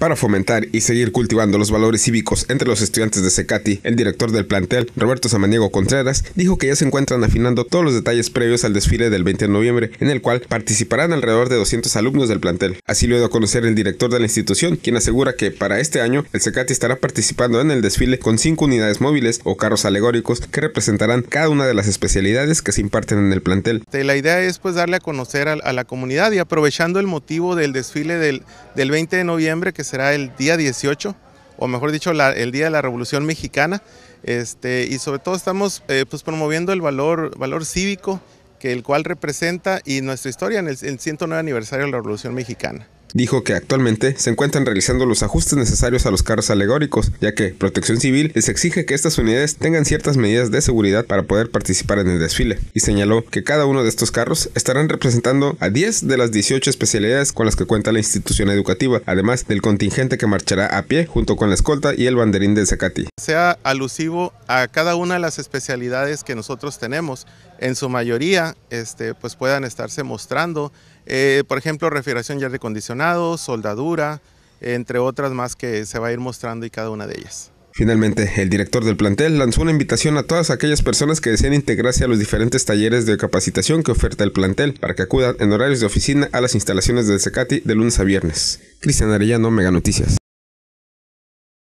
Para fomentar y seguir cultivando los valores cívicos entre los estudiantes de Secati, el director del plantel, Roberto Samaniego Contreras, dijo que ya se encuentran afinando todos los detalles previos al desfile del 20 de noviembre, en el cual participarán alrededor de 200 alumnos del plantel. Así lo dio a conocer el director de la institución, quien asegura que para este año el Secati estará participando en el desfile con cinco unidades móviles o carros alegóricos que representarán cada una de las especialidades que se imparten en el plantel. Este, la idea es pues darle a conocer a, la comunidad y aprovechando el motivo del desfile del, del 20 de noviembre que se será el día 18, o mejor dicho, el Día de la Revolución Mexicana. Este, y sobre todo estamos eh, pues promoviendo el valor, valor cívico que el cual representa y nuestra historia en el 109 aniversario de la Revolución Mexicana. Dijo que actualmente se encuentran realizando los ajustes necesarios a los carros alegóricos, ya que Protección Civil les exige que estas unidades tengan ciertas medidas de seguridad para poder participar en el desfile, y señaló que cada uno de estos carros estarán representando a 10 de las 18 especialidades con las que cuenta la institución educativa, además del contingente que marchará a pie junto con la escolta y el banderín de Zacati. Sea alusivo a cada una de las especialidades que nosotros tenemos, en su mayoría este, pues puedan estarse mostrando eh, por ejemplo, refrigeración y aire acondicionado, soldadura, entre otras más que se va a ir mostrando y cada una de ellas. Finalmente, el director del plantel lanzó una invitación a todas aquellas personas que deseen integrarse a los diferentes talleres de capacitación que oferta el plantel para que acudan en horarios de oficina a las instalaciones del Secati de lunes a viernes. Cristian Arellano, Mega Noticias.